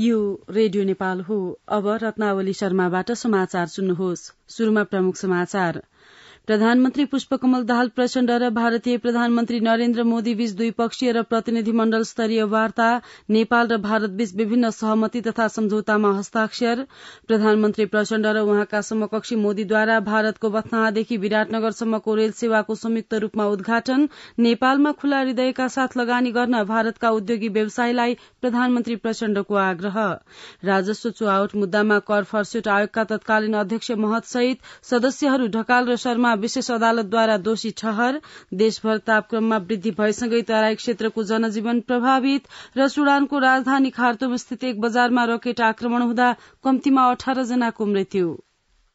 यो रेडियो नेपाल हो अब रत्नावली शर्माबाट समाचार सुन्नुहोस् शुरूमा प्रमुख समाचार प्रधानमन्त्री पुष्पकमल दाहाल प्रचण्ड र भारतीय प्रधानमन्त्री नरेन्द्र मोदी बीच द्विपक्षीय र प्रतिनिधिमण्डल स्तरीय वार्ता नेपाल र भारत बीच विभिन्न सहमति तथा सम्झौतामा हस्ताक्षर प्रधानमन्त्री प्रचण्ड र उहाँका समकक्षी मोदीद्वारा भारतको बथनादेखि विराटनगरसम्मको रेल सेवाको संयुक्त रूपमा उद्घाटन नेपालमा खुल्ला हृदयका साथ लगानी गर्न भारतका उद्योगी व्यवसायलाई प्रधानमन्त्री प्रचण्डको आग्रह राजस्व चुहावट मुद्दामा कर फर्सेट आयोगका तत्कालीन अध्यक्ष महत सहित सदस्यहरू ढकाल र शर्मा विशेष अदालतद्वारा दोषी ठहर देशभर तापक्रममा वृद्धि भएसँगै तराई क्षेत्रको जनजीवन प्रभावित र सुडानको राजधानी खार्तुम एक बजारमा रकेट आक्रमण हुँदा कम्तीमा अठार जनाको मृत्यु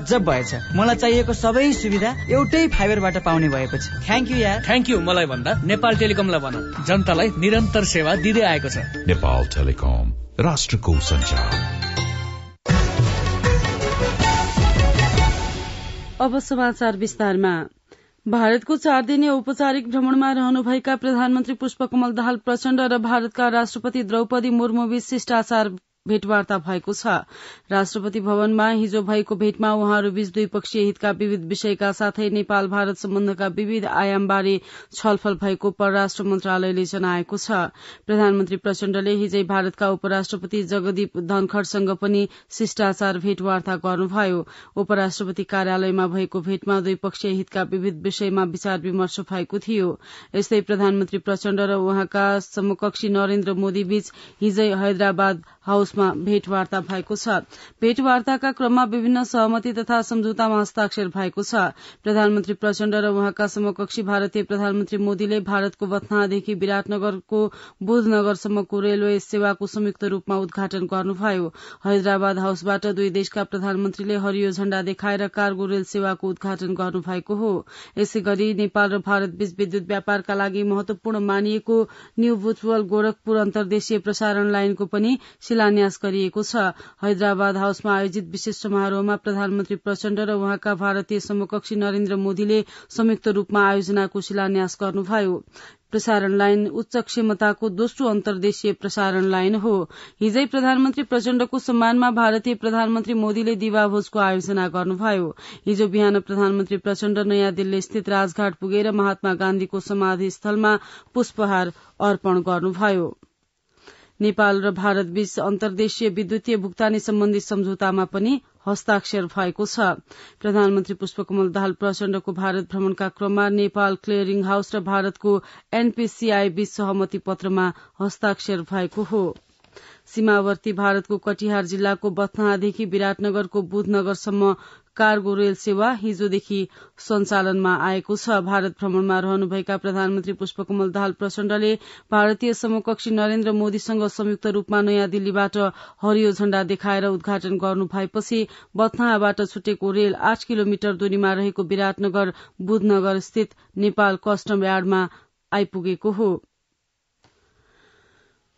गजब भएछ मलाई चाहिएको सबै सुविधा एउटै फाइबरबाट पाउने भएको छ थ्याङ्क यू यार थ्याङ्क यू मलाई भन्दा नेपाल टेलिकमलाई भनौँ जनतालाई निरन्तर सेवा दिँदै आएको छ नेपाल टेलिकम राष्ट्रको संचार अब समाचार विस्तारमा भारतको चार दिने औपचारिक भ्रमणमा रहनुभएका प्रधानमन्त्री पुष्पकमल दाहाल प्रचण्ड र भारतका राष्ट्रपति द्रौपदी मुर्मू शिष्टाचार भेटवार्ता भएको छ राष्ट्रपति भवनमा हिजो भएको भेटमा उहाँहरूबीच द्विपक्षीय हितका विविध विषयका साथै नेपाल भारत सम्बन्धका विविध आयामबारे छलफल भएको परराष्ट्र मन्त्रालयले जनाएको छ प्रधानमन्त्री प्रचण्डले हिजै भारतका उपराष्ट्रपति जगदीप धनखड़सँग पनि शिष्टाचार भेटवार्ता गर्नुभयो उपराष्ट्रपति कार्यालयमा भएको भेटमा द्विपक्षीय हितका विविध विषयमा विचार विमर्श भएको थियो यस्तै प्रधानमन्त्री प्रचण्ड र उहाँका समकक्षी नरेन्द्र मोदीबीच हिजै हैदराबाद हाउसमा भेटवार्ता भएको छ भेटवार्ताका क्रममा विभिन्न सहमति तथा सम्झौतामा हस्ताक्षर भएको छ प्रधानमन्त्री प्रचण्ड र उहाँका समकक्षी भारतीय प्रधानमन्त्री मोदीले भारतको बथनादेखि विराटनगरको बोधनगरसम्मको रेलवे सेवाको संयुक्त रूपमा उद्घाटन गर्नुभयो हैदराबाद हाउसबाट दुई देशका प्रधानमन्त्रीले हरियो झण्डा देखाएर कार्गो रेल सेवाको उद्घाटन गर्नुभएको हो यसै गरी नेपाल र भारत बीच विद्युत व्यापारका लागि महत्वपूर्ण मानिएको न्यू बुथवल गोरखपुर अन्तर्देशीय प्रसारण लाइनको पनि शिलान्यास गरिएको छ हैदराबाद हाउसमा आयोजित विशेष समारोहमा प्रधानमन्त्री प्रचण्ड र उहाँका भारतीय समकक्षी नरेन्द्र मोदीले संयुक्त रूपमा आयोजनाको शिलान्यास गर्नुभयो प्रसारण लाइन उच्च क्षमताको दोस्रो अन्तर्देशीय प्रसारण लाइन हो हिजै प्रधानमन्त्री प्रचण्डको सम्मानमा भारतीय प्रधानमन्त्री मोदीले दिवाभोजको आयोजना गर्नुभयो हिजो बिहान प्रधानमन्त्री प्रचण्ड नयाँ दिल्ली स्थित राजघाट पुगेर महात्मा गान्धीको समाधि स्थलमा पुष्पहार अर्पण गर्नुभयो नेपाल र भारत बीच अन्तर्देशीय विद्युतीय भुक्तानी सम्बन्धी सम्झौतामा पनि हस्ताक्षर भएको छ प्रधानमन्त्री पुष्पकमल दाहाल प्रचण्डको भारत भ्रमणका क्रममा नेपाल क्लियरिङ हाउस र भारतको एनपीसीआई बीच सहमति पत्रमा हस्ताक्षर भएको हो सीमावर्ती भारतको कटिहार जिल्लाको बथनादेखि विराटनगरको बुधनगरसम्म कार्गो रेल सेवा हिजोदेखि सञ्चालनमा आएको छ भारत भ्रमणमा रहनुभएका प्रधानमन्त्री पुष्पकमल दाहाल प्रचण्डले भारतीय समकक्षी नरेन्द्र मोदीसँग संयुक्त रूपमा नयाँ दिल्लीबाट हरियो झण्डा देखाएर उद्घाटन गर्नु भएपछि बथनाबाट छुटेको रेल आठ किलोमिटर दूरीमा रहेको विराटनगर बुधनगर स्थित नेपाल कस्टम यार्डमा आइपुगेको हो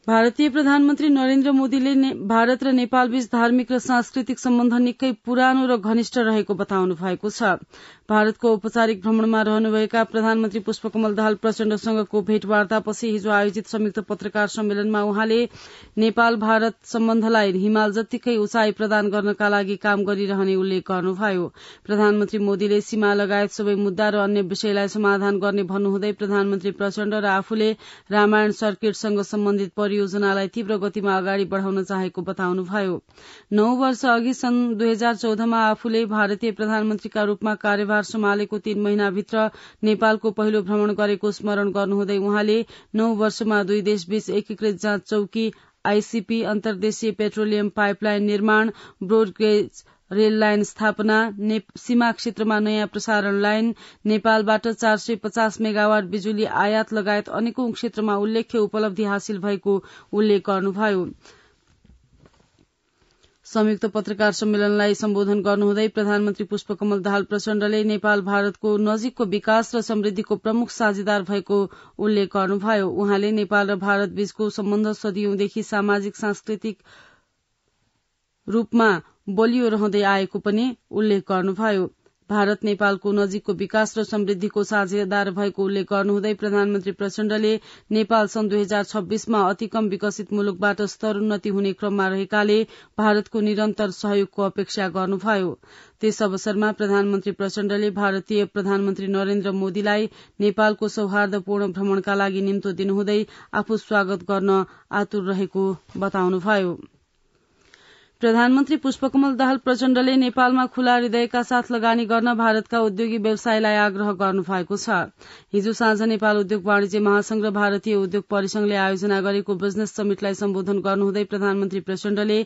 भारतीय प्रधानमन्त्री नरेन्द्र मोदीले भारत र नेपालबीच धार्मिक र सांस्कृतिक सम्बन्ध निकै पुरानो र घनिष्ठ रहेको बताउनु भएको छ भारतको औपचारिक भ्रमणमा रहनुभएका प्रधानमन्त्री पुष्पकमल दाहाल प्रचण्डसँगको भेटवार्तापछि हिजो आयोजित संयुक्त पत्रकार सम्मेलनमा उहाँले नेपाल भारत सम्बन्धलाई हिमाल जत्तिकै उचाइ प्रदान गर्नका लागि काम गरिरहने उल्लेख गर्नुभयो प्रधानमन्त्री मोदीले सीमा लगायत सबै मुद्दा र अन्य विषयलाई समाधान गर्ने भन्नुहुँदै प्रधानमन्त्री प्रचण्ड र आफूले रामायण सर्किटसँग सम्बन्धित परियोजनालाई तीव्र गतिमा अगाडि बढ़ाउन चाहेको बताउनुभयो नौ वर्ष अघि सन् दुई हजार चौधमा आफूले भारतीय प्रधानमन्त्रीका रूपमा कार्यभार सरकार सुमालेको तीन महिनाभित्र नेपालको पहिलो भ्रमण गरेको स्मरण गर्नुहुँदै उहाँले नौ वर्षमा दुई देशबीच एकीकृत जाँच चौकी आईसीपी अन्तर्देशीय पेट्रोलियम पाइपलाइन निर्माण ब्रोडगेज रेल लाइन स्थापना सीमा क्षेत्रमा नयाँ प्रसारण लाइन नेपालबाट चार सय पचास मेगावाट बिजुली आयात लगायत अनेकौं क्षेत्रमा उल्लेख्य उपलब्धि हासिल भएको उल्लेख गर्नुभयो संयुक्त पत्रकार सम्मेलनलाई सम्बोधन गर्नुहुँदै प्रधानमन्त्री पुष्पकमल दाहाल प्रचण्डले नेपाल भारतको नजिकको विकास र समृद्धिको प्रमुख साझेदार भएको उल्लेख गर्नुभयो उहाँले नेपाल र भारत बीचको सम्बन्ध सदियौंदेखि सामाजिक सांस्कृतिक रूपमा बलियो रहँदै आएको पनि उल्लेख गर्नुभयो भारत नेपालको नजिकको विकास र समृद्धिको साझेदार भएको उल्लेख गर्नुहुँदै प्रधानमन्त्री प्रचण्डले नेपाल सन् दुई हजार छब्बीसमा अतिकम विकसित मुलुकबाट स्तरोन्नति हुने क्रममा रहेकाले भारतको निरन्तर सहयोगको अपेक्षा गर्नुभयो त्यस अवसरमा प्रधानमन्त्री प्रचण्डले भारतीय प्रधानमन्त्री नरेन्द्र मोदीलाई नेपालको सौहार्दपूर्ण भ्रमणका लागि निम्तो दिनुहुँदै आफू स्वागत गर्न आतुर रहेको बताउनुभयो प्रधानमन्त्री पुष्पकमल दाहाल प्रचण्डले नेपालमा खुला हृदयका साथ लगानी गर्न भारतका उद्योगी व्यवसायलाई आग्रह गर्नु भएको छ हिजो साँझ नेपाल उद्योग वाणिज्य महासंघ र भारतीय उद्योग परिसंघले आयोजना गरेको बिजनेस समिटलाई सम्बोधन गर्नुहुँदै प्रधानमन्त्री प्रचण्डले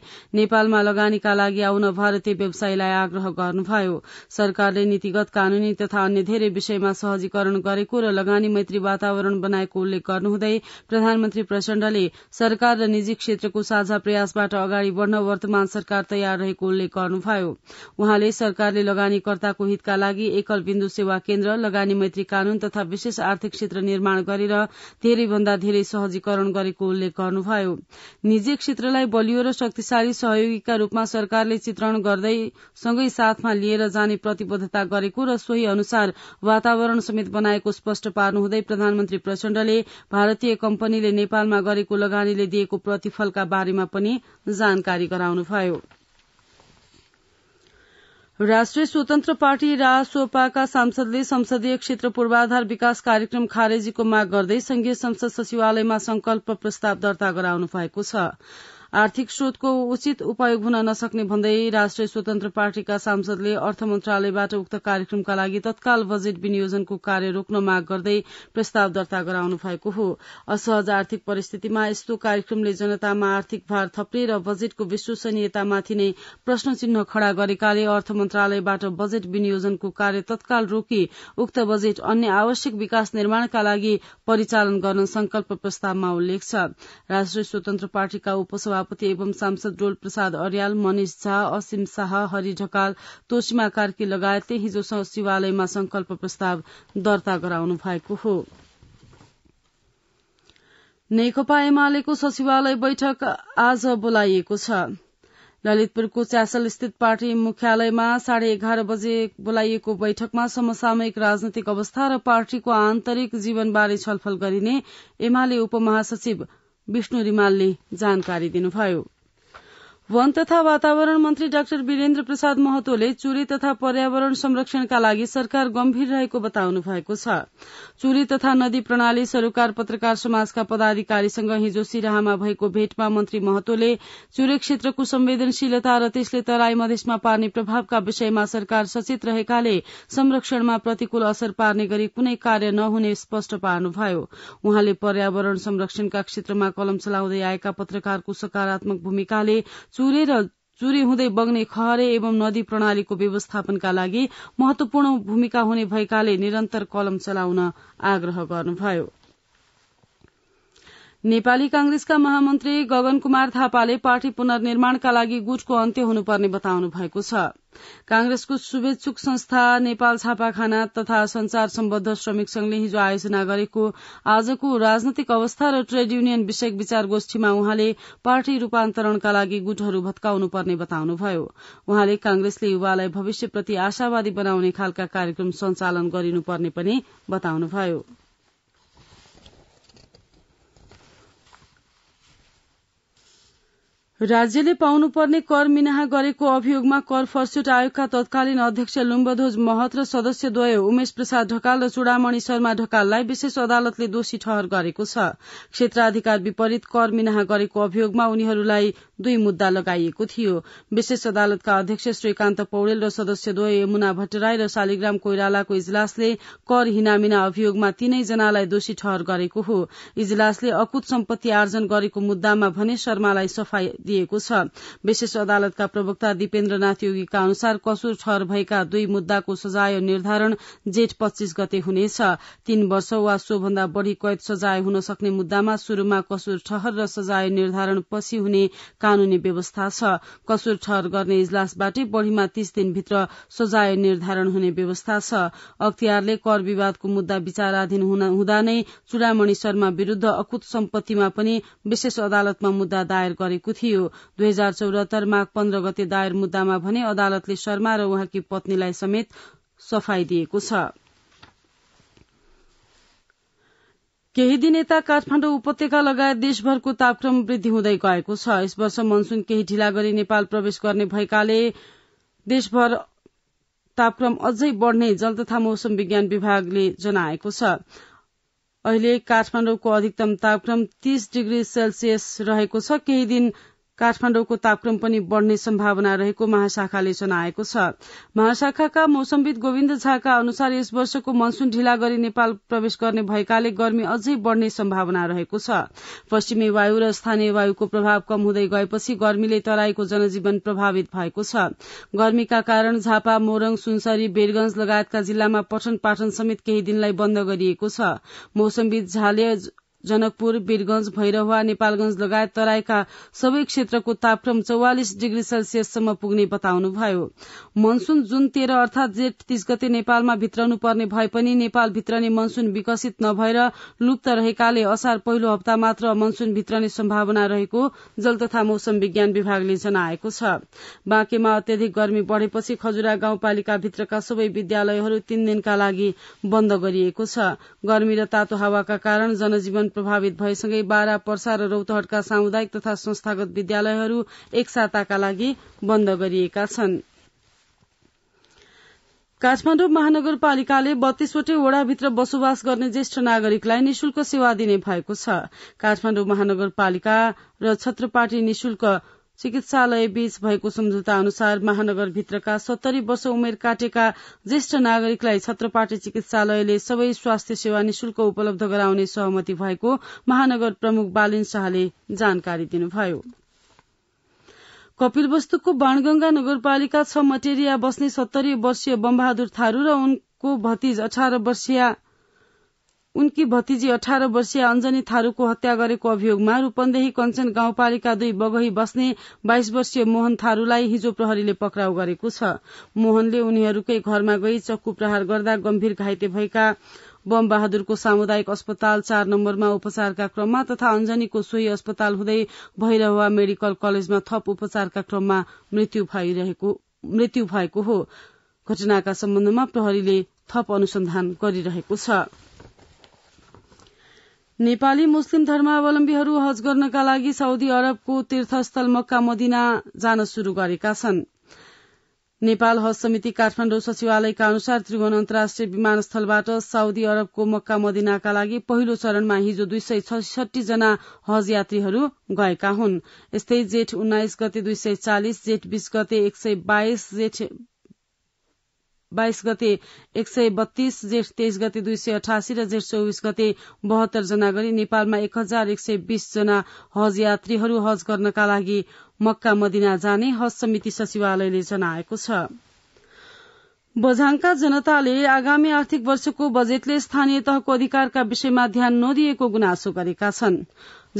नेपालमा लगानीका लागि आउन भारतीय व्यवसायीलाई आग्रह गर्नुभयो सरकारले नीतिगत कानूनी तथा अन्य धेरै विषयमा सहजीकरण गरेको र लगानी मैत्री वातावरण बनाएको उल्लेख गर्नुहुँदै प्रधानमन्त्री प्रचण्डले सरकार र निजी क्षेत्रको साझा प्रयासबाट अगाडि बढ़न वर्तमान वर्तमान सरकार तयार रहेको उल्लेख गर्नुभयो उहाँले सरकारले लगानीकर्ताको हितका लागि एकल बिन्दु सेवा केन्द्र लगानी मैत्री कानून तथा विशेष आर्थिक क्षेत्र निर्माण गरेर धेरैभन्दा धेरै सहजीकरण गरेको उल्लेख गर्नुभयो निजी क्षेत्रलाई बलियो र शक्तिशाली सहयोगीका रूपमा सरकारले चित्रण गर्दै सँगै साथमा लिएर जाने प्रतिबद्धता गरेको र सोही अनुसार वातावरण समेत बनाएको स्पष्ट पार्नुहुँदै प्रधानमन्त्री प्रचण्डले भारतीय कम्पनीले नेपालमा गरेको लगानीले दिएको प्रतिफलका बारेमा पनि जानकारी गराउनुभयो राष्ट्रिय स्वतन्त्र पार्टी रासोपाका सांसदले संसदीय क्षेत्र पूर्वाधार विकास कार्यक्रम खारेजीको माग गर्दै संघीय संसद सचिवालयमा संकल्प प्रस्ताव दर्ता गराउनु भएको छ आर्थिक स्रोतको उचित उपयोग हुन नसक्ने भन्दै राष्ट्रिय स्वतन्त्र पार्टीका सांसदले अर्थ मन्त्रालयबाट उक्त कार्यक्रमका लागि तत्काल बजेट विनियोजनको कार्य रोक्न माग गर्दै प्रस्ताव दर्ता गराउनु भएको हो असहज आर्थिक परिस्थितिमा यस्तो कार्यक्रमले जनतामा आर्थिक भार थप्ने र बजेटको विश्वसनीयतामाथि नै प्रश्न चिन्ह खड़ा गरेकाले अर्थ मन्त्रालयबाट बजेट विनियोजनको कार्य तत्काल रोकी उक्त बजेट अन्य आवश्यक विकास निर्माणका लागि परिचालन गर्न संकल्प प्रस्तावमा उल्लेख छ राष्ट्रिय स्वतन्त्र पार्टीका उपसभा सभापति एवं सांसद डोल प्रसाद अर्याल मनिष झा असीम शाह हरि ढकाल तोसिमा कार्की लगायतले हिजो सचिवालयमा संकल्प प्रस्ताव दर्ता गराउनु भएको हो नेकपा एमालेको सचिवालय बैठक आज बोलाइएको छ ललितपुरको च्यासल स्थित पार्टी मुख्यालयमा साढे एघार बजे बोलाइएको बैठकमा समसामयिक राजनैतिक अवस्था र पार्टीको आन्तरिक जीवनबारे छलफल गरिने एमाले उपमहासचिव विष्णु रिमालले जानकारी दिनुभयो वन तथा वातावरण मन्त्री डाक्टर वीरेन्द्र प्रसाद महतोले चुरी तथा पर्यावरण संरक्षणका लागि सरकार गम्भीर रहेको बताउनु भएको छ चुरी तथा नदी प्रणाली सरोकार पत्रकार समाजका पदाधिकारीसँग हिजो सिराहामा भएको भेटमा मन्त्री महतोले चुरे क्षेत्रको संवेदनशीलता र त्यसले तराई मधेसमा पार्ने प्रभावका विषयमा सरकार सचेत रहेकाले संरक्षणमा प्रतिकूल असर पार्ने गरी कुनै कार्य नहुने स्पष्ट पार्नुभयो उहाँले पर्यावरण संरक्षणका क्षेत्रमा कलम चलाउँदै आएका पत्रकारको सकारात्मक भूमिकाले चुरे र चुरे हुँदै बग्ने खहरे एवं नदी प्रणालीको व्यवस्थापनका लागि महत्वपूर्ण भूमिका हुने भएकाले निरन्तर कलम चलाउन आग्रह गर्नुभयो नेपाली कांग्रेसका महामन्त्री गगन कुमार थापाले पार्टी पुनर्निर्माणका लागि गुटको अन्त्य हुनुपर्ने बताउनु भएको छ कांग्रेसको शुभेच्छुक संस्था नेपाल छापाखाना तथा संचार सम्बद्ध श्रमिक संघले हिजो आयोजना गरेको आजको राजनैतिक अवस्था र ट्रेड युनियन विषयक विचार गोष्ठीमा उहाँले पार्टी रूपान्तरणका लागि गुटहरू भत्काउनु पर्ने बताउनुभयो उहाँले कांग्रेसले युवालाई भविष्यप्रति आशावादी बनाउने खालका कार्यक्रम संचालन गरिनुपर्ने पनि बताउनुभयो राज्यले पाउनुपर्ने कर मिनाहा गरेको अभियोगमा कर फर्स्युट आयोगका तत्कालीन अध्यक्ष लुम्बध्वज महत र सदस्यद्वय उमेश प्रसाद ढकाल र चुडामणि शर्मा ढकाललाई विशेष अदालतले दोषी ठहर गरेको छ क्षेत्राधिकार विपरीत कर मिनाहा गरेको अभियोगमा उनीहरूलाई दुई मुद्दा लगाइएको थियो विशेष अदालतका अध्यक्ष श्रीकान्त पौडेल र सदस्यद्वय यमुना भट्टराई र शालिग्राम कोइरालाको इजलासले कर हिनामिना अभियोगमा तीनैजनालाई दोषी ठहर गरेको हो इजलासले अकुत सम्पत्ति आर्जन गरेको मुद्दामा भने शर्मालाई सफाई दिएको छ विशेष अदालतका प्रवक्ता नाथ योगीका अनुसार कसुर ठहर भएका दुई मुद्दाको सजाय निर्धारण जेठ पच्चीस गते हुनेछ तीन वर्ष वा सोभन्दा बढ़ी कैद सजाय हुन सक्ने मुद्दामा शुरूमा कसुर ठहर र सजाय निर्धारण पछि हुने कानूनी व्यवस्था छ कसुर ठहर गर्ने इजलासबाटै बढ़ीमा तीस दिनभित्र सजाय निर्धारण हुने व्यवस्था छ अख्तियारले कर विवादको मुद्दा विचाराधीन हुँदा नै चुडामणि शर्मा विरूद्ध अकुत सम्पत्तिमा पनि विशेष अदालतमा मुद्दा दायर गरेको थियो थियो दुई हजार चौरात्तर माघ पन्ध्र गते दायर मुद्दामा भने अदालतले शर्मा र उहाँकी पत्नीलाई समेत सफाई दिएको छ केही दिन यता काठमाण्डु उपत्यका लगायत देशभरको तापक्रम वृद्धि हुँदै गएको छ यस वर्ष मनसून केही ढिला गरी नेपाल प्रवेश गर्ने भएकाले देशभर तापक्रम अझै बढ़ने जल तथा मौसम विज्ञान विभागले जनाएको छ अहिले काठमाण्डुको अधिकतम तापक्रम तीस डिग्री सेल्सियस रहेको छ केही दिन काठमाडौँको तापक्रम पनि बढ़ने सम्भावना रहेको महाशाखाले जनाएको छ महाशाखाका मौसमविद गोविन्द झाका अनुसार यस वर्षको मनसून ढिला गरी नेपाल प्रवेश गर्ने भएकाले गर्मी अझै बढ़ने सम्भावना रहेको छ पश्चिमी वायु र स्थानीय वायुको प्रभाव कम हुँदै गएपछि गर्मीले तराईको जनजीवन प्रभावित भएको छ गर्मीका कारण झापा मोरङ सुनसरी बेरगंज लगायतका जिल्लामा पठन पाठन समेत केही दिनलाई बन्द गरिएको छ मौसमविद झाले जनकपुर वीरगंज भैरवा नेपालगंज लगायत तराईका सबै क्षेत्रको तापक्रम चौवालिस डिग्री सेल्सियससम्म पुग्ने बताउनुभयो मनसून जुन तेह्र अर्थात जेठ तीस गते नेपालमा भित्राउनु पर्ने भए पनि नेपाल भित्रने मनसून विकसित नभएर लुप्त रहेकाले असार पहिलो हप्ता मात्र मनसून भित्रने सम्भावना रहेको जल तथा मौसम विज्ञान विभागले जनाएको छ बाँकेमा अत्यधिक गर्मी बढ़ेपछि खजुरा गाउँपालिका भित्रका सबै विद्यालयहरू तीन दिनका लागि बन्द गरिएको छ गर्मी र तातो हावाका कारण जनजीवन प्रभावित भएसँगै बारा पर्सा र रौतहटका सामुदायिक तथा संस्थागत विद्यालयहरू एक साताका लागि बन्द गरिएका छन् काठमाडौँ महानगरपालिकाले बत्तीसवटै वड़ाभित्र बसोबास गर्ने ज्येष्ठ नागरिकलाई निशुल्क सेवा दिने भएको छ काठमाडौँ महानगरपालिका र छत्रपाटी निशुल्क चिकित्सालय बीच भएको सम्झौता अनुसार महानगरभित्रका सत्तरी वर्ष उमेर काटेका ज्येष्ठ नागरिकलाई छत्रपाटी चिकित्सालयले सबै स्वास्थ्य सेवा निशुल्क उपलब्ध गराउने सहमति भएको महानगर प्रमुख बालिन शाहले जानकारी दिनुभयो कपिलवस्तुको बाणगंगा नगरपालिका छ मटेरिया बस्ने सत्तरी वर्षीय बमबहादुर थारू र उनको भतिज अठार वर्षीय उनकी भतिजी अठार वर्षीय अञ्जनी थारूको हत्या गरेको अभियोगमा रूपन्देही कञ्चन गाउँपालिका दुई बगही बस्ने बाइस वर्षीय मोहन थारूलाई हिजो प्रहरीले पक्राउ गरेको छ मोहनले उनीहरूकै घरमा गई चक्कु प्रहार गर्दा गम्भीर घाइते भएका बम बहादुरको सामुदायिक अस्पताल चार नम्बरमा उपचारका क्रममा तथा अञ्जनीको सोही अस्पताल हुँदै भैरहवा मेडिकल कलेजमा थप उपचारका क्रममा मृत्यु भएको हो घटनाका सम्बन्धमा प्रहरीले थप अनुसन्धान गरिरहेको छ नेपाली मुस्लिम धर्मावलम्बीहरू हज गर्नका लागि साउदी अरबको तीर्थस्थल मक्का मदिना जान शुरू गरेका छन् नेपाल हज समिति काठमाडौँ सचिवालयका अनुसार त्रिभुवन अन्तर्राष्ट्रिय विमानस्थलबाट साउदी अरबको मक्का मदिनाका लागि पहिलो चरणमा हिजो दुई सय छसठी जना हज यात्रीहरू गएका हुन् यस्तै जेठ उन्नाइस गते दुई सय चालिस जेठ बीस गते एक सय बाइस जेठ बाइस गते एक सय बत्तीस जेठ तेइस गते दुई सय अठासी र जेठ चौबिस गते बहत्तर जना गरी नेपालमा एक हजार एक सय बीस जना हज यात्रीहरू हज गर्नका लागि मक्का मदिना जाने हज समिति सचिवालयले जनाएको छ बझाङका जनताले आगामी आर्थिक वर्षको बजेटले स्थानीय तहको अधिकारका विषयमा ध्यान नदिएको गुनासो गरेका छन्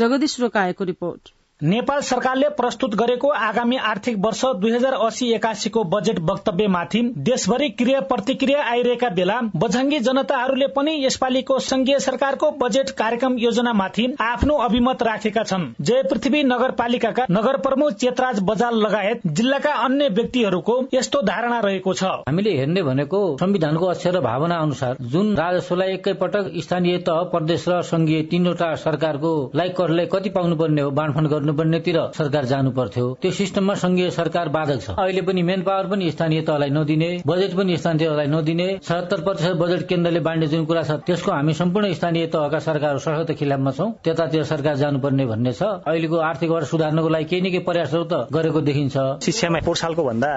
जगदीश रोकाएको रिपोर्ट नेपाल सरकारले प्रस्तुत गरेको आगामी आर्थिक वर्ष दुई हजार असी एकासीको बजेट वक्तव्यमाथि देशभरि क्रिया प्रतिक्रिया आइरहेका बेला बझाङ्गी जनताहरूले पनि यसपालिको संघीय सरकारको बजेट कार्यक्रम योजनामाथि आफ्नो अभिमत राखेका छन् जय पृथ्वी नगरपालिकाका नगर प्रमुख चेतराज बजाल लगायत जिल्लाका अन्य व्यक्तिहरूको यस्तो धारणा रहेको छ हामीले हेर्ने भनेको संविधानको अक्षर भावना अनुसार जुन राजस्वलाई एकै पटक स्थानीय तह प्रदेश र संघीय तीनवटा सरकारको लाइकहरूलाई कति पाउनु पर्ने हो बाँडफाँड गर्नु थप्नुपर्नेतिर सरकार जानु पर्थ्यो त्यो सिस्टममा संघीय सरकार बाधक छ अहिले पनि मेन पावर पनि स्थानीय तहलाई नदिने बजेट पनि स्थानीय तहलाई नदिने सत्तर प्रतिशत बजेट केन्द्रले बाँड्ने जुन कुरा छ त्यसको हामी सम्पूर्ण स्थानीय तहका सरकारहरू सशक्त खिलाफमा छौँ त्यतातिर सरकार जानुपर्ने भन्ने छ अहिलेको आर्थिक अवस्था सुधार्नको लागि केही न केही प्रयासहरू त गरेको देखिन्छ शिक्षामा पोहोर सालको भन्दा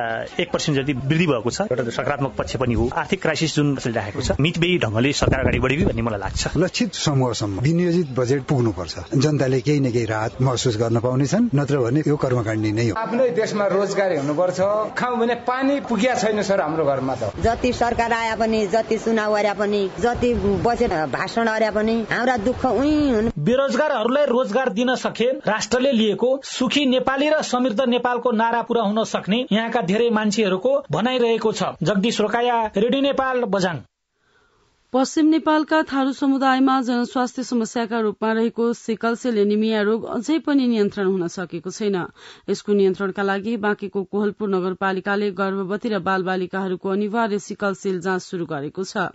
एक पर्सेन्ट जति वृद्धि भएको छ एउटा सकारात्मक पक्ष पनि हो आर्थिक क्राइसिस जुन चलिरहेको छ मितबेही ढङ्गले सरकार अगाडि बढेको भन्ने मलाई लाग्छ लक्षित समूहसम्म विनियोजित बजेट पुग्नुपर्छ जनताले केही न केही राहत महसुस गर्न पाउनेछन् नत्र भने यो कर्मकाण्डी नै हो आफ्नै देशमा रोजगारी हुनुपर्छ खाउँ भने पानी पुगिया छैन सर हाम्रो घरमा त जति सरकार आए पनि जति चुनाव गरे पनि जति बजेट भाषण गरे पनि हाम्रा दुःख उही हुन् बेरोजगारहरूलाई रोजगार दिन सके राष्ट्रले लिएको सुखी नेपाली र समृद्ध नेपालको नारा पूरा हुन सक्ने यहाँका धेरै मान्छेहरूको भनाइरहेको छ जगदीश रोकाया रेडियो नेपाल बझाङ पश्चिम नेपालका थारू समुदायमा जनस्वास्थ्य समस्याका रूपमा रहेको सिकल सेल एनिमिया रोग अझै पनि नियन्त्रण हुन सकेको छैन यसको नियन्त्रणका लागि बाँकेको कोहलपुर नगरपालिकाले गर्भवती र बालबालिकाहरूको अनिवार्य सिकल सेल जाँच शुरू गरेको छ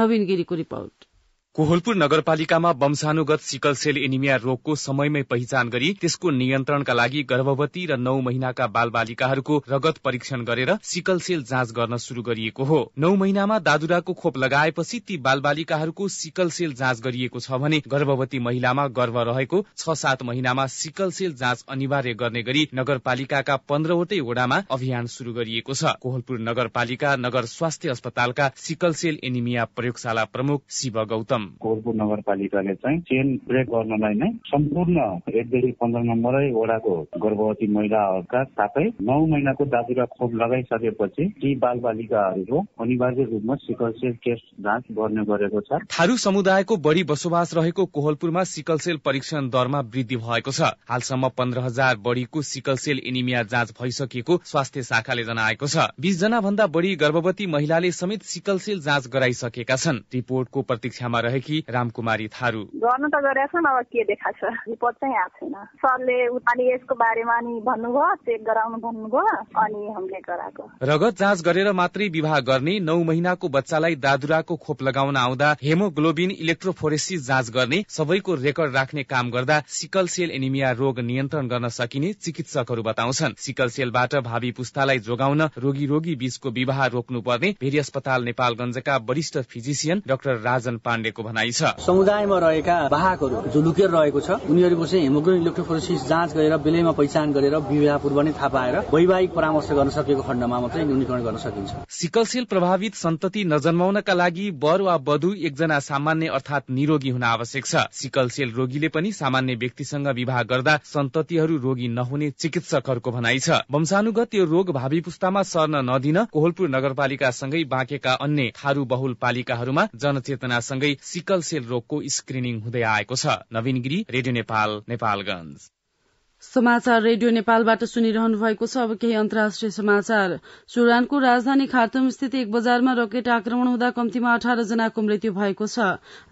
नवीन गिरीको रिपोर्ट कोहलपुर नगरपालिकामा वंशानुगत सिकल सेल एनिमिया रोगको समयमै पहिचान गरी त्यसको नियन्त्रणका लागि गर्भवती र नौ महिनाका बालबालिकाहरूको रगत परीक्षण गरेर सिकल सेल जाँच गर्न शुरू गरिएको हो नौ महिनामा दादुराको खोप लगाएपछि ती बालबालिकाहरूको सिकल सेल जाँच गरिएको छ भने गर्भवती महिलामा गर्भ रहेको छ सात महिनामा सिकल सेल जाँच अनिवार्य गर्ने गरी नगरपालिकाका पन्ध्रवटै वडामा अभियान शुरू गरिएको छ कोहलपुर नगरपालिका नगर स्वास्थ्य अस्पतालका सिकल सेल एनिमिया प्रयोगशाला प्रमुख शिव गौतम कोरपुर नगरपालिकाले चाहिँ चेन ब्रेक गर्नलाई नै सम्पूर्ण एकदेखि पन्ध्र नम्बरै वडाको गर्भवती महिलाहरूका साथै नौ महिनाको दाजुरा खोप लगाइसकेपछि ती बालबालिकाहरूको अनिवार्य रूपमा सिकल सेल टेस्ट जाँच गर्ने गरेको छ थारू समुदायको बढी बसोबास रहेको कोहलपुरमा सिकल सेल परीक्षण दरमा वृद्धि भएको छ हालसम्म पन्ध्र हजार बढीको सिकल सेल एनिमिया जाँच भइसकेको स्वास्थ्य शाखाले जनाएको छ जना भन्दा बढी गर्भवती महिलाले समेत सिकल सेल जाँच गराइसकेका छन् रिपोर्टको प्रतीक्षामा रहेकी रामकुमारी थारू गर्नु त गरेका अब के देखा छ रिपोर्ट चाहिँ आएको छैन सरले अनि यसको बारेमा अनि भन्नुभयो चेक गराउनु भन्नुभयो अनि हामीले गराएको रगत जाँच गरेर मात्रै विवाह गर्ने नौ महिनाको बच्चालाई दादुराको खोप लगाउन आउँदा हेमोग्लोबिन इलेक्ट्रोफोरेसिस जाँच गर्ने सबैको रेकर्ड राख्ने काम गर्दा सिकल सेल एनिमिया रोग नियन्त्रण गर्न सकिने चिकित्सकहरू बताउँछन् सिकल सेलबाट भावी पुस्तालाई जोगाउन रोगी रोगी बीचको विवाह रोक्नुपर्ने भेरी अस्पताल नेपालगंजका वरिष्ठ फिजिसियन डाक्टर राजन पाण्डे उहाँको भनाइ छ समुदायमा रहेका वाहकहरू जो लुकेर रहेको छ उनीहरूको चाहिँ हेमोग्लोबिन इलेक्ट्रोफोरोसिस जाँच गरेर बेलैमा पहिचान गरेर विवाहपूर्व नै थाहा पाएर वैवाहिक परामर्श गर्न सकेको खण्डमा मात्रै न्यूनीकरण गर्न सकिन्छ सिकलसेल प्रभावित सन्तति नजन्माउनका लागि वर वा वधु एकजना सामान्य अर्थात निरोगी हुन आवश्यक छ सिकलसेल रोगीले पनि सामान्य व्यक्तिसँग विवाह गर्दा सन्ततिहरू रोगी नहुने चिकित्सकहरूको भनाइ छ वंशानुगत यो रोग भावी पुस्तामा सर्न नदिन कोहलपुर नगरपालिकासँगै बाँकेका अन्य थारू बहुल पालिकाहरूमा जनचेतनासँगै सिकल सेल रोगको स्क्रिनिङ हुँदै आएको छ नवीन गिरी रेडियो नेपाल नेपालगंज समाचार रेडियो नेपालबाट सुनिरहनु भएको छ अब केही अन्तर्राष्ट्रिय समाचार सुडानको राजधानी खार्तुम स्थित एक बजारमा रकेट आक्रमण हुँदा कम्तीमा अठार जनाको मृत्यु भएको छ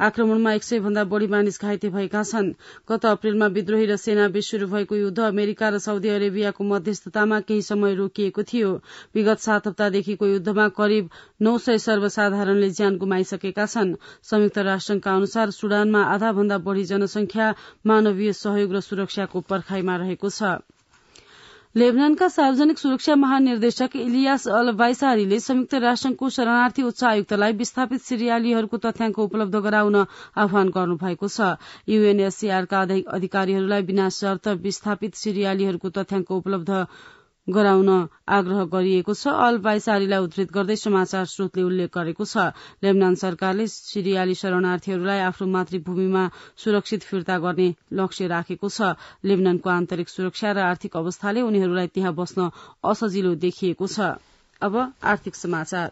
आक्रमणमा एक सय भन्दा बढ़ी मानिस घाइते भएका छन् गत अप्रेलमा विद्रोही र सेना बीच शुरू भएको युद्ध अमेरिका र साउदी अरेबियाको मध्यस्थतामा केही समय रोकिएको थियो विगत सात हप्तादेखिको युद्धमा करिब नौ सय सर्वसाधारणले ज्यान गुमाइसकेका छन् संयुक्त राष्ट्रका अनुसार सुडानमा आधाभन्दा बढ़ी जनसंख्या मानवीय सहयोग र सुरक्षाको पर्खाइमा रहेको छ लेबनानका सार्वजनिक सुरक्षा महानिर्देशक इलियास अल बाइसारीले संयुक्त राष्ट्रको शरणार्थी उच्च आयुक्तलाई विस्थापित सिरियालीहरूको तथ्याङ्क उपलब्ध गराउन आह्वान गर्नुभएको भएको छ युएनएससीआरका अधिकारीहरूलाई बिना शर्त विस्थापित सिरियालीहरूको तथ्याङ्क उपलब्ध गराउन आग्रह गरिएको छ अल पाइसारीलाई उद्धृत गर्दै समाचार स्रोतले उल्लेख गरेको छ लेबनान सरकारले सिरियाली शरणार्थीहरूलाई आफ्नो मातृभूमिमा सुरक्षित फिर्ता गर्ने लक्ष्य राखेको छ लेबनानको आन्तरिक सुरक्षा र आर्थिक अवस्थाले उनीहरूलाई त्यहाँ बस्न असजिलो देखिएको छ अब आर्थिक समाचार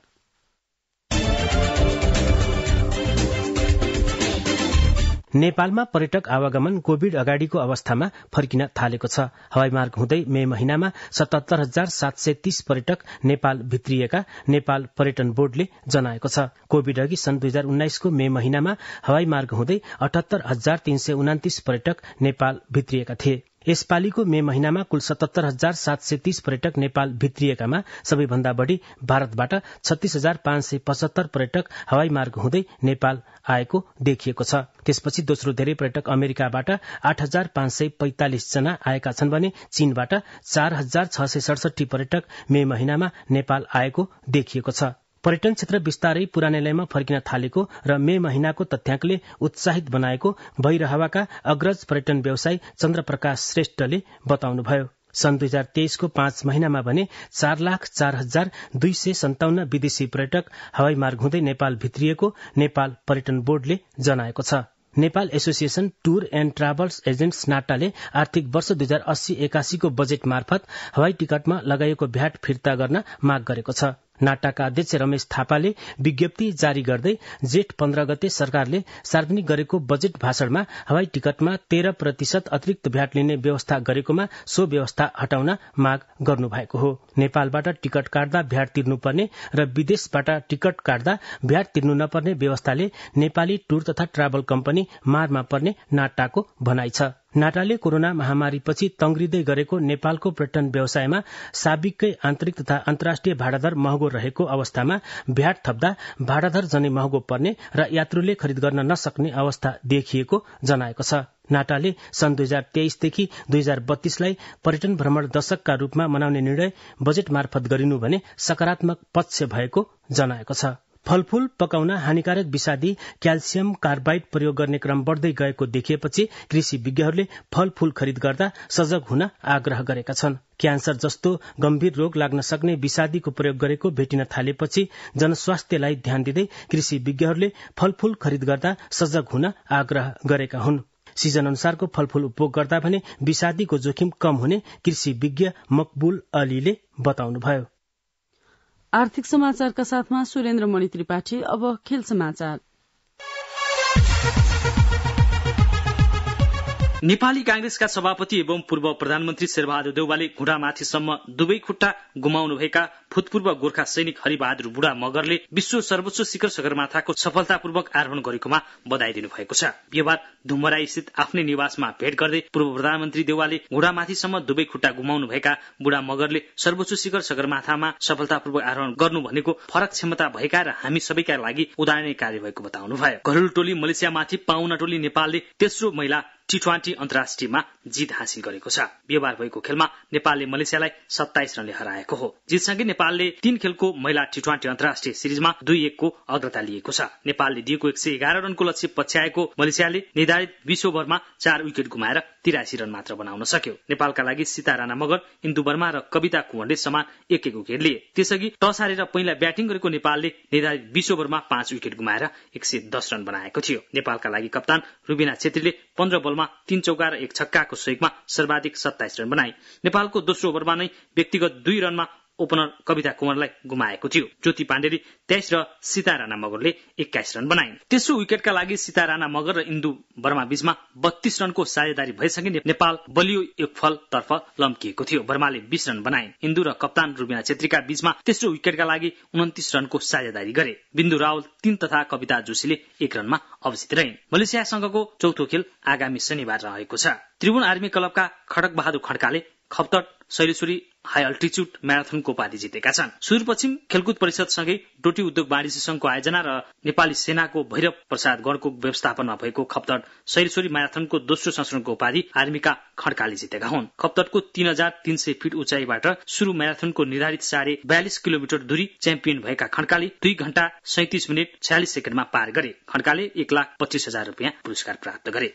नेपालमा पर्यटक आवागमन कोविड अगाडिको अवस्थामा फर्किन थालेको छ हवाई मार्ग हुँदै मे महिनामा सतहत्तर हजार सात सय तीस पर्यटक नेपाल भित्रिएका नेपाल पर्यटन बोर्डले जनाएको छ कोविड अघि सन् दुई हजार उन्नाइसको मे महिनामा हवाईमार्ग हुँदै अठहत्तर हजार तीन सय उनातिस पर्यटक नेपाल भित्रिएका थिए यसपालिको मे महिनामा कुल सतहत्तर हजार सात सय तीस पर्यटक नेपाल भित्रिएकामा सबैभन्दा बढ़ी भारतबाट छत्तीस हजार पाँच सय पचहत्तर पर्यटक हवाई मार्ग हुँदै नेपाल आएको देखिएको छ त्यसपछि दोस्रो धेरै पर्यटक अमेरिकाबाट आठ हजार पाँच सय पैंतालिस जना आएका छन् भने चीनबाट चार हजार छ सय सडसठी पर्यटक मे महिनामा नेपाल आएको देखिएको छ पर्यटन क्षेत्र विस्तारै पुरानेलयमा फर्किन थालेको र मे महिनाको तथ्याङ्कले उत्साहित बनाएको भैरहवाका अग्रज पर्यटन व्यवसायी चन्द्रप्रकाश श्रेष्ठले बताउनुभयो सन् दुई हजार तेइसको पाँच महिनामा भने चार लाख चार हजार दुई सय सन्ताउन्न विदेशी पर्यटक हवाई मार्ग हुँदै नेपाल भित्रिएको नेपाल पर्यटन बोर्डले जनाएको छ Nepal association tour and travels agents नाटाले आर्थिक वर्ष दुई हजार अस्सी एकासीको बजेट मार्फत हवाई टिकटमा लगाइएको भ्याट फिर्ता गर्न माग गरेको छ नाटाका अध्यक्ष रमेश थापाले विज्ञप्ति जारी गर्दै जेठ पन्ध्र गते सरकारले सार्वजनिक गरेको बजेट भाषणमा हवाई टिकटमा तेह्र प्रतिशत अतिरिक्त भ्याट लिने व्यवस्था गरेकोमा सो व्यवस्था हटाउन माग गर्नु भएको हो नेपालबाट टिकट काट्दा भ्याट तिर्नुपर्ने र विदेशबाट टिकट काट्दा भ्याट तिर्नु नपर्ने व्यवस्थाले नेपाली टुर तथा ट्राभल कम्पनी मारमा पर्ने नाटाको भनाइ छ नाटाले कोरोना महामारीपछि तंग्रिँदै गरेको नेपालको पर्यटन व्यवसायमा साबिककै आन्तरिक तथा अन्तर्राष्ट्रिय भाडाधर महँगो रहेको अवस्थामा भ्याट थप्दा भाडाधर जनै महँगो पर्ने र यात्रुले खरिद गर्न नसक्ने अवस्था देखिएको जनाएको छ नाटाले सन् दुई हजार तेइसदेखि दुई हजार बत्तीसलाई पर्यटन भ्रमण दशकका रूपमा मनाउने निर्णय बजेट मार्फत गरिनु भने सकारात्मक पक्ष भएको जनाएको छ फलफूल पकाउन हानिकारक विषादी क्याल्सियम कार्बाइड प्रयोग गर्ने क्रम बढ्दै गएको देखिएपछि कृषि विज्ञहरूले फलफूल खरिद गर्दा सजग हुन आग्रह गरेका छन् क्यान्सर जस्तो गम्भीर रोग लाग्न सक्ने विषादीको प्रयोग गरेको भेटिन थालेपछि जनस्वास्थ्यलाई ध्यान दिँदै कृषि विज्ञहरूले फलफूल खरिद गर्दा सजग हुन आग्रह गरेका हुन् सिजन अनुसारको फलफूल उपभोग गर्दा भने विषादीको जोखिम कम हुने कृषि विज्ञ मकबुल अलीले बताउनुभयो आर्थिक समाचारका साथमा सुरेन्द्र मणि त्रिपाठी अब खेल समाचार नेपाली कांग्रेसका सभापति एवं पूर्व प्रधानमन्त्री शेरबहादुर देउवाले घुँडामाथिसम्म दुवै खुट्टा गुमाउनुभएका भूतपूर्व गोर्खा सैनिक हरिबहादुर बुढा मगरले विश्व सर्वोच्च शिखर सगरमाथाको सफलतापूर्वक आरोहण गरेकोमा बधाई दिनुभएको छ बिहिबार धुमराई स्थित आफ्नै निवासमा भेट गर्दै पूर्व प्रधानमन्त्री देउवाले घुँडामाथिसम्म दुवै खुट्टा गुमाउनुभएका बुढा मगरले सर्वोच्च शिखर सगरमाथामा सफलतापूर्वक आरोहण गर्नु भनेको फरक क्षमता भएका र हामी सबैका लागि उदाहरणीय कार्य भएको बताउनुभयो घरेलु टोली मलेसियामाथि पाहुना टोली नेपालले तेस्रो महिला टी ट्वेन्टी अन्तर्राष्ट्रियमा जित हासिल गरेको छ बिहिबार भएको खेलमा नेपालले मलेसियालाई सत्ताइस रनले हराएको हो जितसँगै नेपालले तीन खेलको महिला टी ट्वेन्टी अन्तर्राष्ट्रिय सिरिजमा दुई एकको अग्रता लिएको छ नेपालले दिएको एक सय एघार रनको लक्ष्य पछ्याएको मलेसियाले निर्धारित बीस ओभरमा चार विकेट गुमाएर तिरासी रन मात्र बनाउन सक्यो नेपालका लागि सीता राणा मगर इन्दु वर्मा र कविता कुवरले समान एक एक विकेट लिए त्यसअघि टस हारेर पहिला ब्याटिङ गरेको नेपालले निर्धारित बीस ओभरमा पाँच विकेट गुमाएर एक रन बनाएको थियो नेपालका लागि कप्तान रुबिना छेत्रीले पन्ध्र बल ओभरमा तीन चौका र एक छक्काको सहयोगमा सर्वाधिक सत्ताइस रन बनाए नेपालको दोस्रो ओभरमा नै व्यक्तिगत दुई रनमा ओपनर कविता कुमारलाई गुमाएको थियो ज्योति पाण्डेले तेइस र सीता राणा मगरले एक्काइस रन बनाइन् तेस्रो विकेटका लागि सीता राणा मगर र इन्दु वर्मा बीचमा बत्तीस रनको साझेदारी भइसके नेपाल बलियो एक फलतर्फ लम्किएको थियो वर्माले बीस रन बनाए इन्दु र कप्तान रुबिना छेत्रीका बीचमा तेस्रो विकेटका लागि उन्तिस रनको साझेदारी गरे बिन्दु रावल तीन तथा कविता जोशीले एक रनमा अवस्थित मलेसिया मलेसियासँगको चौथो खेल आगामी शनिबार रहेको छ त्रिभुवन आर्मी क्लबका खडक बहादुर खड्काले खप्तट शैलेश्वरी हाई अल्टिच्युड म्याराथनको उपाधि जितेका छन् सुदूरपश्चिम खेलकुद परिषद सँगै डोटी उद्योग वाणिज्य संघको आयोजना र नेपाली सेनाको भैरव प्रसाद गणको व्यवस्थापनमा भएको खप्तड सैरसोरी म्याराथनको दोस्रो संस्करणको उपाधि आर्मीका खड्काले जितेका हुन् खप्तडको तीन हजार तीन सय फिट उचाइबाट शुरू म्याराथनको निर्धारित साढे बयालिस किलोमिटर दूरी च्याम्पियन भएका खड्काले दुई घण्टा सैतिस मिनट छ्यालिस सेकेन्डमा पार गरे खड्काले एक लाख पच्चिस हजार रुपियाँ पुरस्कार प्राप्त गरे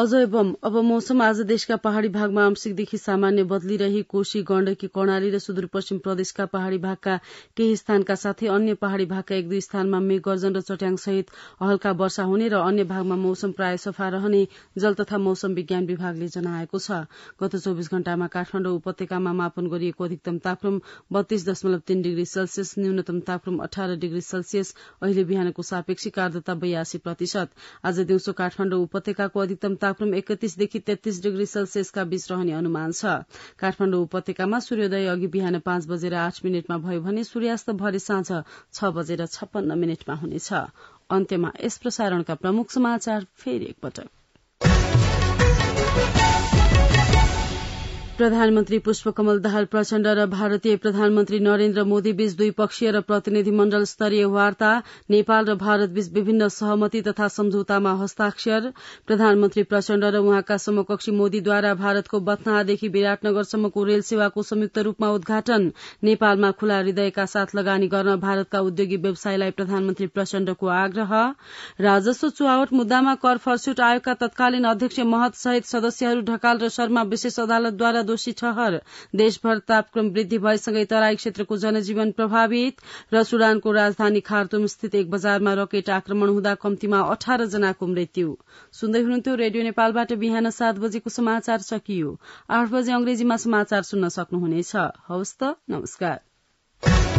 अझ एवं अब मौसम आज देशका पहाड़ी भागमा आंशिकदेखि सामान्य बदली कोशी गण्डकी कर्णाली र सुदूरपश्चिम प्रदेशका पहाड़ी भागका केही स्थानका साथै अन्य पहाड़ी भागका एक दुई स्थानमा मेघगर्जन र चट्याङ सहित हल्का वर्षा हुने र अन्य भागमा मौसम प्राय सफा रहने जल तथा मौसम विज्ञान विभागले जनाएको छ गत चौविस घण्टामा काठमाडौँ उपत्यकामा मापन गरिएको अधिकतम तापक्रम बत्तीस दशमलव तीन डिग्री सेल्सियस न्यूनतम तापक्रम अठार डिग्री सेल्सियस अहिले बिहानको सापेक्षिक आर्द्रता बयासी प्रतिशत आज दिउँसो काठमाडौँ उपत्यकाको अधिकतम तापक्रम एकतीसदेखि तेत्तीस डिग्री सेल्सियसका बीच रहने अनुमान छ काठमाडौँ उपत्यकामा सूर्योदय अघि बिहान पाँच बजेर आठ मिनटमा भयो भने सूर्यास्त भरे साँझ छ बजेर छप्पन्न मिनटमा हुनेछ अन्त्यमा यस प्रसारणका प्रमुख समाचार फेरि एकपटक प्रधानमन्त्री पुष्पकमल दाहाल प्रचण्ड र भारतीय प्रधानमन्त्री नरेन्द्र मोदी बीच द्विपक्षीय र प्रतिनिधिमण्डल स्तरीय वार्ता नेपाल र भारत बीच विभिन्न सहमति तथा सम्झौतामा हस्ताक्षर प्रधानमन्त्री प्रचण्ड र उहाँका समकक्षी मोदीद्वारा भारतको बथनादेखि विराटनगरसम्मको रेल सेवाको संयुक्त रूपमा उद्घाटन नेपालमा खुला हृदयका साथ लगानी गर्न भारतका उद्योगी व्यवसायलाई प्रधानमन्त्री प्रचण्डको आग्रह राजस्व चुहावट मुद्दामा कर फरसुट आयोगका तत्कालीन अध्यक्ष महत सहित सदस्यहरू ढकाल र शर्मा विशेष अदालतद्वारा दोषी ठहर देशभर तापक्रम वृद्धि भएसँगै तराई क्षेत्रको जनजीवन प्रभावित र सुडानको राजधानी खार्तुम स्थित एक बजारमा रकेट आक्रमण हुँदा कम्तीमा अठार जनाको मृत्यु सुन्दै हुनुहुन्थ्यो रेडियो नेपालबाट बिहान सात बजेको समाचार सकियो आठ बजे अंग्रेजीमा समाचार सुन्न सक्नुहुनेछ हवस् त नमस्कार